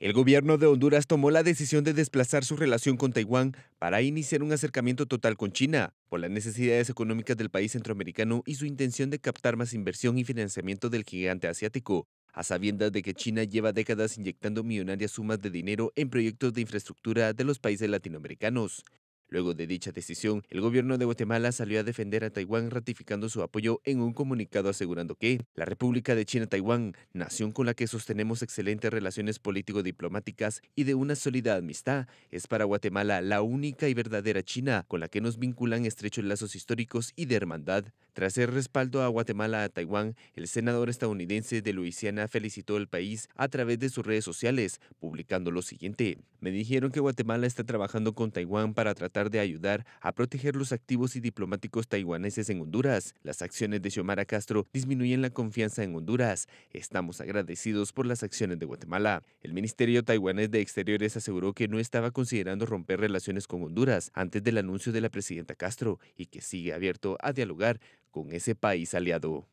El gobierno de Honduras tomó la decisión de desplazar su relación con Taiwán para iniciar un acercamiento total con China, por las necesidades económicas del país centroamericano y su intención de captar más inversión y financiamiento del gigante asiático, a sabiendas de que China lleva décadas inyectando millonarias sumas de dinero en proyectos de infraestructura de los países latinoamericanos. Luego de dicha decisión, el gobierno de Guatemala salió a defender a Taiwán ratificando su apoyo en un comunicado asegurando que la República de China-Taiwán, nación con la que sostenemos excelentes relaciones político-diplomáticas y de una sólida amistad, es para Guatemala la única y verdadera China con la que nos vinculan estrechos lazos históricos y de hermandad. Tras el respaldo a Guatemala a Taiwán, el senador estadounidense de Luisiana felicitó al país a través de sus redes sociales, publicando lo siguiente. Me dijeron que Guatemala está trabajando con Taiwán para tratar de ayudar a proteger los activos y diplomáticos taiwaneses en Honduras. Las acciones de Xiomara Castro disminuyen la confianza en Honduras. Estamos agradecidos por las acciones de Guatemala. El Ministerio taiwanés de Exteriores aseguró que no estaba considerando romper relaciones con Honduras antes del anuncio de la presidenta Castro y que sigue abierto a dialogar con ese país aliado.